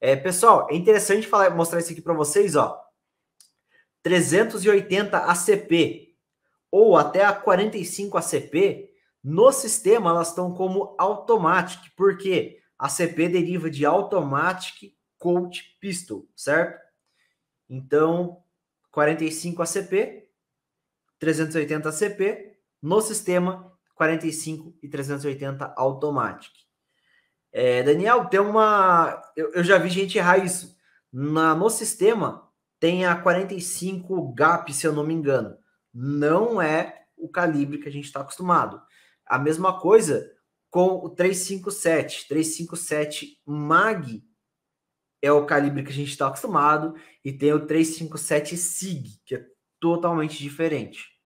É, pessoal, é interessante falar, mostrar isso aqui para vocês, ó. 380 ACP ou até a 45 ACP, no sistema elas estão como automatic, porque ACP deriva de automatic coach pistol, certo? Então, 45 ACP, 380 ACP, no sistema 45 e 380 automatic. É, Daniel, tem uma. Eu, eu, já vi gente errar isso. Na, no sistema tem a 45 GAP, se eu não me engano. Não é o calibre que a gente está acostumado. A mesma coisa com o 357. 357 MAG é o calibre que a gente está acostumado. E tem o 357 SIG, que é totalmente diferente.